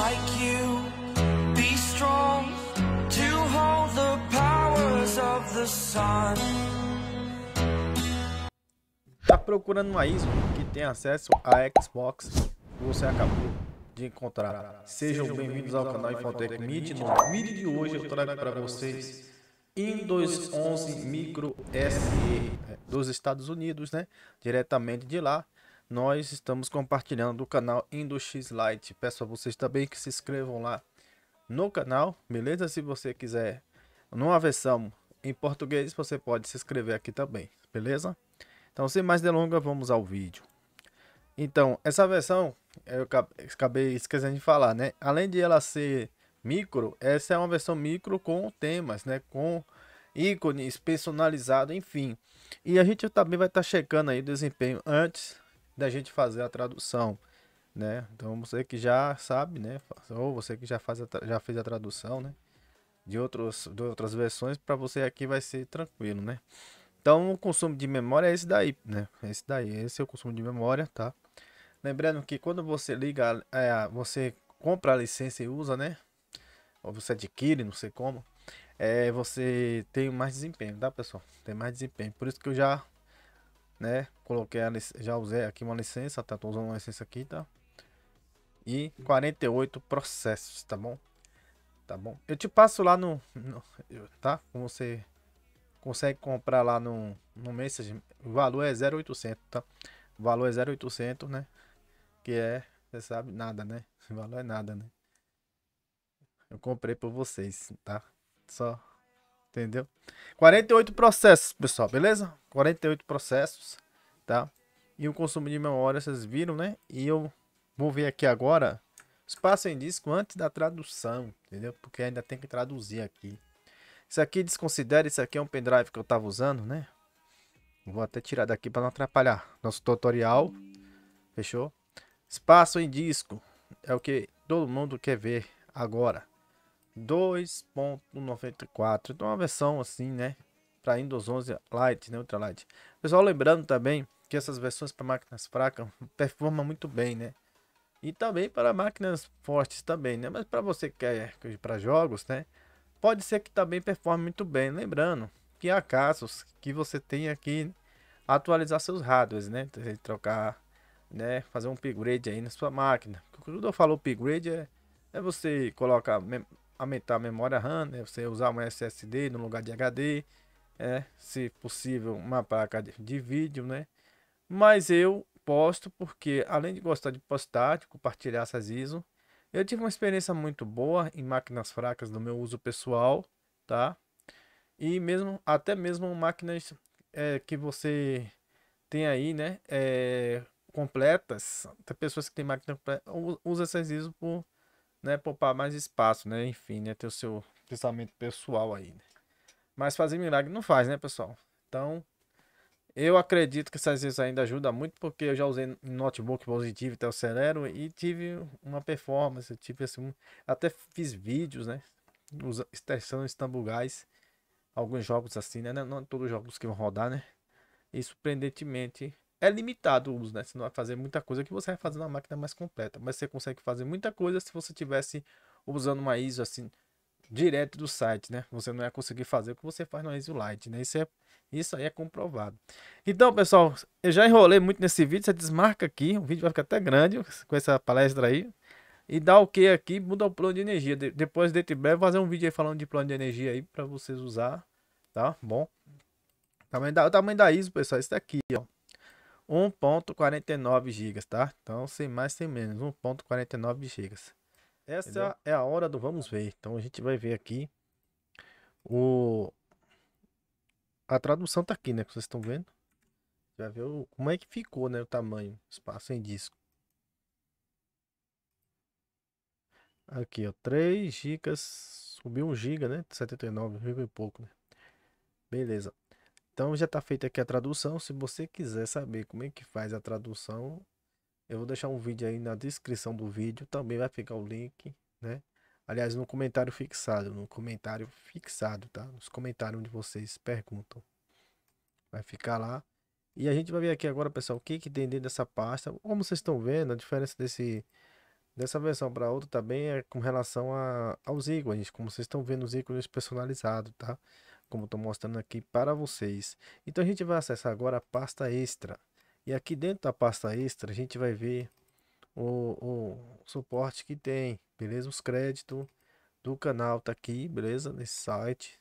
like you. Be strong to hold the powers of the sun. Tá procurando uma ISO que tem acesso à Xbox? Você acabou de encontrar. Sejam bem-vindos ao canal Infotec Mid. No Mid de hoje eu trago para vocês Windows 11 Micro SE é, dos Estados Unidos, né? Diretamente de lá nós estamos compartilhando do canal IndoX Lite. Peço a vocês também que se inscrevam lá no canal, beleza? Se você quiser numa versão em português, você pode se inscrever aqui também, beleza? Então, sem mais delongas, vamos ao vídeo. Então, essa versão, eu acabei esquecendo de falar, né? Além de ela ser micro, essa é uma versão micro com temas, né? Com ícones personalizados, enfim. E a gente também vai estar tá checando aí o desempenho antes da gente fazer a tradução, né? Então você que já sabe, né? Ou você que já faz a, já fez a tradução, né? De outros de outras versões para você aqui vai ser tranquilo, né? Então o consumo de memória é esse daí, né? É esse daí, esse é o consumo de memória, tá? Lembrando que quando você liga, é, você compra a licença e usa, né? Ou você adquire, não sei como, é, você tem mais desempenho, tá pessoal? Tem mais desempenho. Por isso que eu já né? Coloquei a, já usei aqui uma licença, tá? Tô usando uma licença aqui, tá? E 48 processos, tá bom? Tá bom? Eu te passo lá no, no tá? Como você consegue comprar lá no, no Messenger, o valor é 0,800, tá? O valor é 0,800, né? Que é, você sabe, nada, né? O valor é nada, né? Eu comprei por vocês, tá? Só Entendeu? 48 processos, pessoal, beleza? 48 processos, tá? E o consumo de memória, vocês viram, né? E eu vou ver aqui agora espaço em disco antes da tradução, entendeu? Porque ainda tem que traduzir aqui. Isso aqui desconsidera, isso aqui é um pendrive que eu tava usando, né? Vou até tirar daqui para não atrapalhar nosso tutorial. Fechou? Espaço em disco é o que todo mundo quer ver agora. 2.94. Então, uma versão assim, né? Para Windows 11 Lite, né? Ultralight. Pessoal, lembrando também que essas versões para máquinas fracas performam muito bem, né? E também para máquinas fortes também, né? Mas para você que quer é para jogos, né? Pode ser que também performe muito bem. Lembrando que há casos que você tem aqui atualizar seus hardwares, né? Trocar, né? Fazer um upgrade aí na sua máquina. Quando eu falo upgrade é, é você colocar aumentar a memória RAM, né? você usar um SSD no lugar de HD, é, se possível uma placa de, de vídeo, né? Mas eu posto porque além de gostar de postar, de compartilhar essas ISO, eu tive uma experiência muito boa em máquinas fracas no meu uso pessoal, tá? E mesmo até mesmo máquinas é, que você tem aí, né? É, completas, tem pessoas que têm máquina completa, usa essas ISO por né, poupar mais espaço, né? Enfim, né, ter o seu pensamento pessoal aí. Né? Mas fazer milagre não faz, né, pessoal? Então, eu acredito que essas vezes ainda ajuda muito, porque eu já usei notebook positivo até o Celero e tive uma performance, tive assim, até fiz vídeos, né? Testando Istanbul Guys, alguns jogos assim, né? não todos os jogos que vão rodar, né? E surpreendentemente é limitado o uso, né? Você não vai fazer muita coisa que você vai fazer na máquina mais completa, mas você consegue fazer muita coisa se você tivesse usando uma ISO assim direto do site, né? Você não ia conseguir fazer o que você faz na ISO Lite, né? Isso é isso aí é comprovado. Então, pessoal, eu já enrolei muito nesse vídeo, você desmarca aqui, o vídeo vai ficar até grande com essa palestra aí. E dá o que aqui, muda o plano de energia. De, depois de breve fazer um vídeo aí falando de plano de energia aí para vocês usar, tá? Bom. Tamanho da, o tamanho da ISO, pessoal, esse daqui, ó. 1.49 GB, tá? Então, sem mais, sem menos, 1.49 GB. Essa Entendeu? é a hora do vamos ver. Então, a gente vai ver aqui o a tradução tá aqui, né, que vocês estão vendo. Já ver como é que ficou, né, o tamanho, espaço em disco. Aqui, ó, 3 GB, subiu 1 GB, né, 79, e pouco, né? Beleza. Então já está feita aqui a tradução. Se você quiser saber como é que faz a tradução, eu vou deixar um vídeo aí na descrição do vídeo. Também vai ficar o link, né? Aliás, no comentário fixado, no comentário fixado, tá? Nos comentários onde vocês perguntam. Vai ficar lá. E a gente vai ver aqui agora, pessoal, o que, que tem dentro dessa pasta. Como vocês estão vendo, a diferença desse, dessa versão para outra também é com relação a, aos ícones. Como vocês estão vendo, os ícones personalizados, tá? como estou mostrando aqui para vocês. Então a gente vai acessar agora a pasta extra. E aqui dentro da pasta extra a gente vai ver o, o suporte que tem, beleza? Os créditos do canal tá aqui, beleza? Nesse site,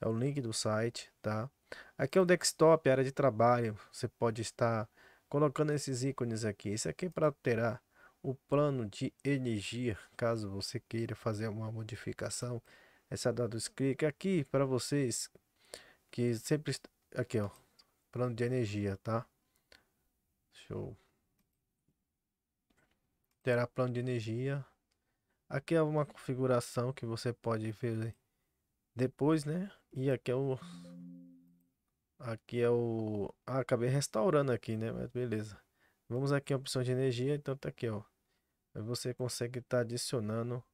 é o link do site, tá? Aqui é o desktop, área de trabalho, você pode estar colocando esses ícones aqui. Isso aqui é para alterar o plano de energia, caso você queira fazer uma modificação essa data clique aqui para vocês que sempre aqui ó plano de energia tá show terá plano de energia aqui é uma configuração que você pode ver depois né e aqui é o aqui é o ah, acabei restaurando aqui né mas beleza vamos aqui a opção de energia então tá aqui ó você consegue estar tá adicionando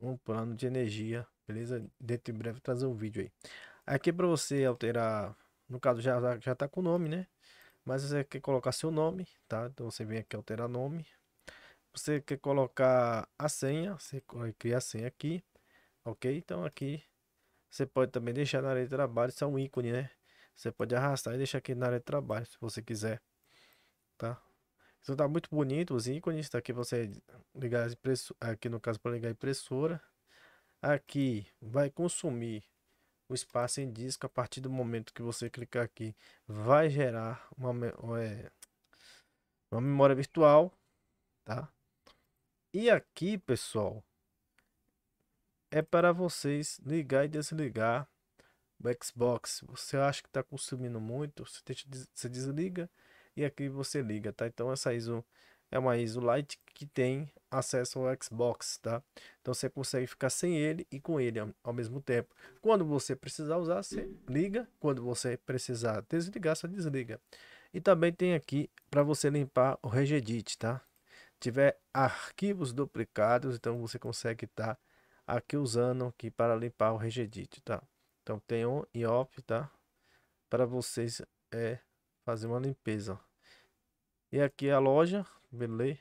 um plano de energia Beleza? Dentro de breve trazer um vídeo aí. Aqui é para você alterar, no caso já já tá com o nome, né? Mas você quer colocar seu nome, tá? Então você vem aqui alterar nome. Você quer colocar a senha, você cria a senha aqui, ok? Então aqui você pode também deixar na área de trabalho, isso é um ícone, né? Você pode arrastar e deixar aqui na área de trabalho, se você quiser, tá? Então tá muito bonito os ícones, tá aqui você ligar aqui no caso para ligar a impressora aqui vai consumir o espaço em disco a partir do momento que você clicar aqui vai gerar uma, é, uma memória virtual tá e aqui pessoal é para vocês ligar e desligar o Xbox você acha que está consumindo muito você, você desliga e aqui você liga tá então essa ISO é uma ISO Lite que tem acesso ao Xbox, tá? Então você consegue ficar sem ele e com ele ao mesmo tempo. Quando você precisar usar, você liga. Quando você precisar desligar, você desliga. E também tem aqui para você limpar o Regedit, tá? Tiver arquivos duplicados, então você consegue estar tá aqui usando aqui para limpar o Regedit, tá? Então tem on e off, tá? Para vocês é fazer uma limpeza. E aqui é a loja, beleza.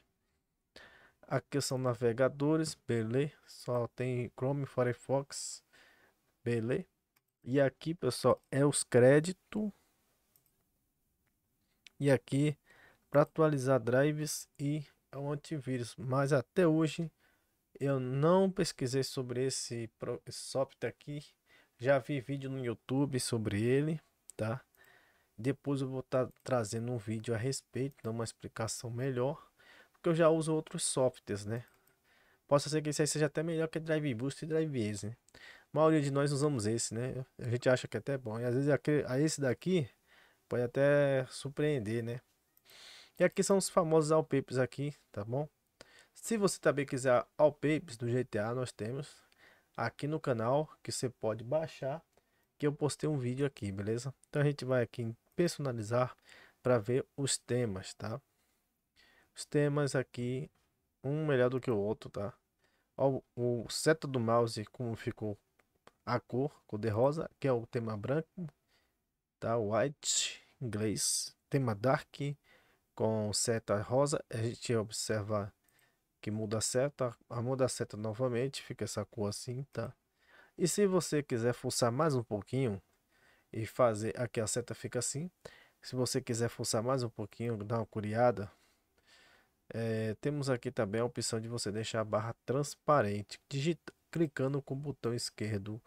Aqui são navegadores, beleza. Só tem Chrome, Firefox, beleza. E aqui, pessoal, é os créditos. E aqui para atualizar drives e o antivírus. Mas até hoje eu não pesquisei sobre esse software aqui. Já vi vídeo no YouTube sobre ele, tá? Depois eu vou estar tá trazendo um vídeo a respeito, dando uma explicação melhor, porque eu já uso outros softwares, né? Posso ser que esse aí seja até melhor que Drive Boost e Drive Ace, né? A maioria de nós usamos esse, né? A gente acha que é até bom. E às vezes é aquele, esse daqui pode até surpreender, né? E aqui são os famosos Alpapers aqui, tá bom? Se você também quiser Alpapers do GTA, nós temos aqui no canal que você pode baixar. Que eu postei um vídeo aqui, beleza? Então a gente vai aqui em personalizar para ver os temas, tá? Os temas aqui, um melhor do que o outro, tá? o seta do mouse, como ficou a cor, cor de rosa, que é o tema branco, tá? White, inglês, tema dark, com seta rosa, a gente observa que muda a seta, a muda a seta novamente, fica essa cor assim, tá? E se você quiser forçar mais um pouquinho, e fazer aqui a seta fica assim se você quiser forçar mais um pouquinho dar uma curiada é, temos aqui também a opção de você deixar a barra transparente digita, clicando com o botão esquerdo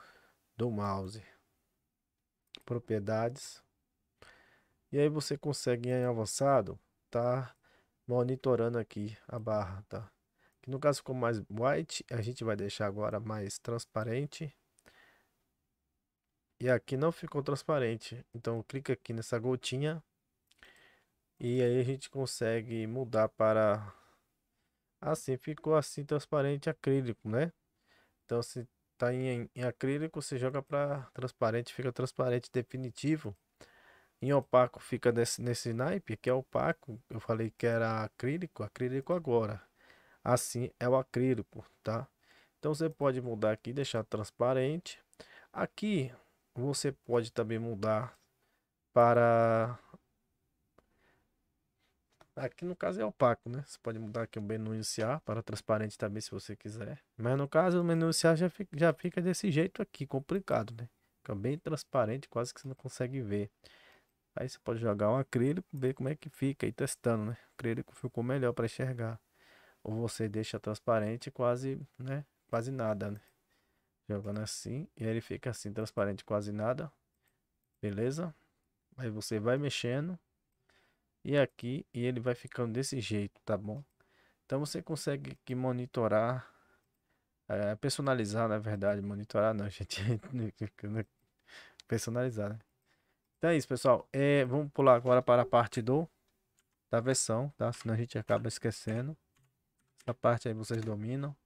do mouse propriedades e aí você consegue em avançado tá monitorando aqui a barra tá que no caso ficou mais white a gente vai deixar agora mais transparente e aqui não ficou transparente. Então clica aqui nessa gotinha. E aí a gente consegue mudar para... Assim, ficou assim transparente acrílico, né? Então se tá em, em acrílico, você joga para transparente, fica transparente definitivo. Em opaco fica nesse, nesse naipe, que é opaco. Eu falei que era acrílico, acrílico agora. Assim é o acrílico, tá? Então você pode mudar aqui, deixar transparente. Aqui você pode também mudar para aqui no caso é opaco né você pode mudar aqui o menu iniciar para transparente também se você quiser mas no caso o menu iniciar já fica, já fica desse jeito aqui complicado né fica bem transparente quase que você não consegue ver aí você pode jogar um acrílico ver como é que fica e testando né o acrílico ficou melhor para enxergar ou você deixa transparente quase né quase nada né Jogando assim. E aí ele fica assim, transparente, quase nada. Beleza? Aí você vai mexendo. E aqui, e ele vai ficando desse jeito, tá bom? Então você consegue que monitorar. É, personalizar, na verdade. Monitorar não, gente. personalizar, né? Então é isso, pessoal. É, vamos pular agora para a parte do da versão, tá? Senão a gente acaba esquecendo. Essa parte aí vocês dominam.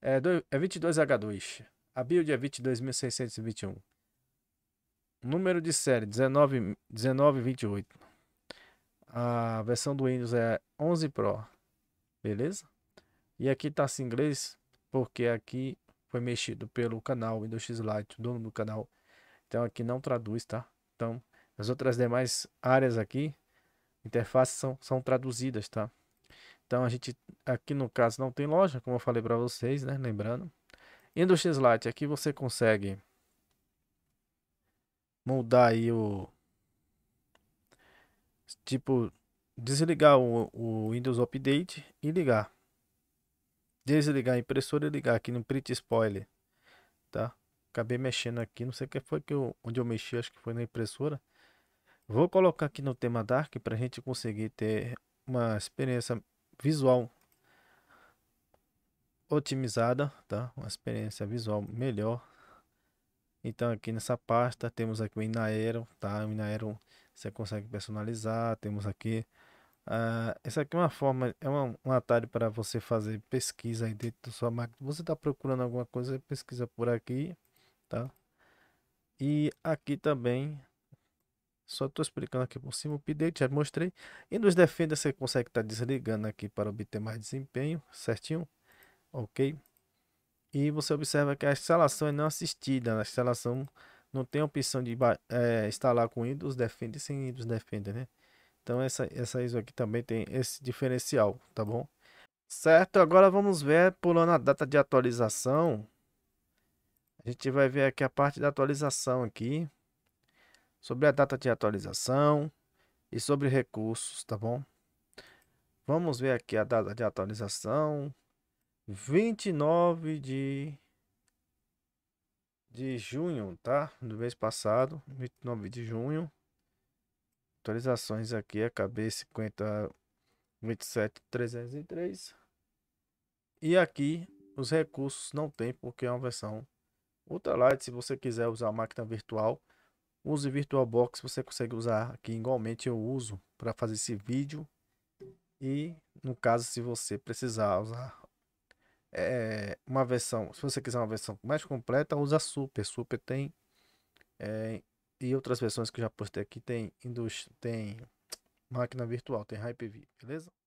É, é 22H2. A build é 22.621. Número de série 19, 1928. A versão do Windows é 11 Pro. Beleza? E aqui tá em assim, inglês porque aqui foi mexido pelo canal Windows X Lite, o dono do canal. Então aqui não traduz, tá? Então as outras demais áreas aqui, interfaces são, são traduzidas, tá? Então a gente aqui no caso não tem loja, como eu falei para vocês, né? Lembrando. E do aqui você consegue mudar aí o tipo desligar o, o Windows Update e ligar. Desligar a impressora e ligar aqui no print spoiler, tá? Acabei mexendo aqui, não sei o que foi que eu, onde eu mexi, acho que foi na impressora. Vou colocar aqui no tema Dark para a gente conseguir ter uma experiência visual otimizada, tá? Uma experiência visual melhor. Então aqui nessa pasta temos aqui o Inaero, tá? O Inaero você consegue personalizar, temos aqui uh, essa aqui é uma forma, é uma, um atalho para você fazer pesquisa aí dentro da sua máquina. Você está procurando alguma coisa, pesquisa por aqui, tá? E aqui também só estou explicando aqui por cima o update, já mostrei. E nos defender você consegue estar tá desligando aqui para obter mais desempenho, certinho? Ok. E você observa que a instalação é não assistida. A instalação não tem opção de é, instalar com Windows Defender sem Windows Defender, né? Então essa, essa ISO aqui também tem esse diferencial, tá bom? Certo, agora vamos ver, pulando a data de atualização. A gente vai ver aqui a parte da atualização aqui sobre a data de atualização e sobre recursos, tá bom? Vamos ver aqui a data de atualização. 29 de, de junho, tá? Do mês passado, 29 de junho. Atualizações aqui, acabei 50, 27, E aqui os recursos não tem porque é uma versão ultralight. Se você quiser usar a máquina virtual, Use VirtualBox, você consegue usar aqui igualmente, eu uso para fazer esse vídeo. E no caso, se você precisar usar é, uma versão, se você quiser uma versão mais completa, usa Super. Super tem é, e outras versões que já postei aqui tem, tem máquina virtual, tem Hyper-V, beleza?